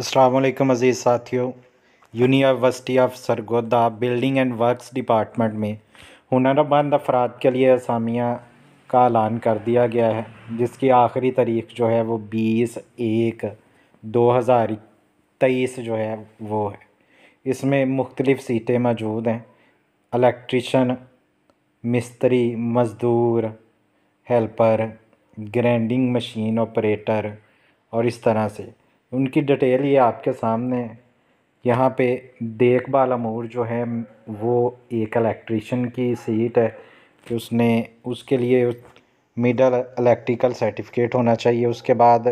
असलकम अज़ीज़ साथियों university of Sargodha building and works department में हुनरमंद अफराद के लिए असामिया का ऐलान कर दिया गया है जिसकी आखिरी तारीख जो है वो बीस एक दो हज़ार तेईस जो है वो है इसमें मुख्तलिफ़ सीटें मौजूद हैं इलेक्ट्रिशन मिस्त्री मज़दूर हेल्पर ग्रैंडिंग मशीन ऑपरेटर और इस तरह से उनकी डिटेल ये आपके सामने यहाँ पे देखभाल अमूर जो है वो एक इलेक्ट्रीशन की सीट है कि उसने उसके लिए मिडल इलेक्ट्रिकल सर्टिफिकेट होना चाहिए उसके बाद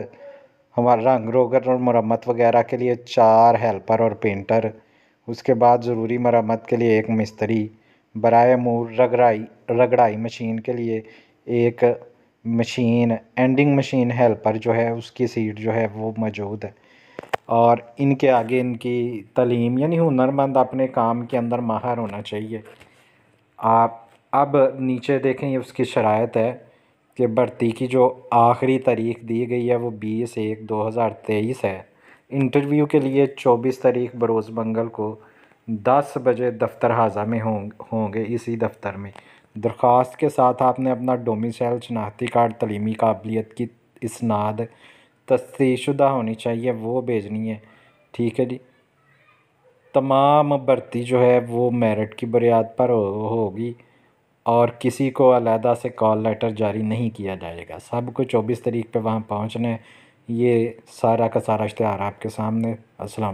हमारा रंग रोगन और मरम्मत वगैरह के लिए चार हेल्पर और पेंटर उसके बाद ज़रूरी मरम्मत के लिए एक मिस्त्री बरए अमूर रगड़ाई रगड़ाई मशीन के लिए एक मशीन एंडिंग मशीन हेल्पर जो है उसकी सीट जो है वो मौजूद है और इनके आगे इनकी तलीम यानी हुनरमंद अपने काम के अंदर माहर होना चाहिए आप अब नीचे देखें ये उसकी शरात है कि भर्ती की जो आखिरी तारीख दी गई है वो बीस एक दो हज़ार तेईस है इंटरव्यू के लिए चौबीस तारीख बरोज़ मंगल को दस बजे दफ्तर हाजा में होंगे इसी दफ्तर में दरख्वास्त के साथ आपने अपना डोमिसल शनाख्ती कार्ड तलीमी काबिलियत की इसनाद तस्तीशुदा होनी चाहिए वो भेजनी है ठीक है जी तमाम भर्ती जो है वो मेरिट की बुनियाद पर हो, होगी और किसी को अलहदा से कॉल लेटर जारी नहीं किया जाएगा सबको चौबीस तारीख पे वहाँ पहुँचना है ये सारा का सारा इश्तहार आपके सामने असल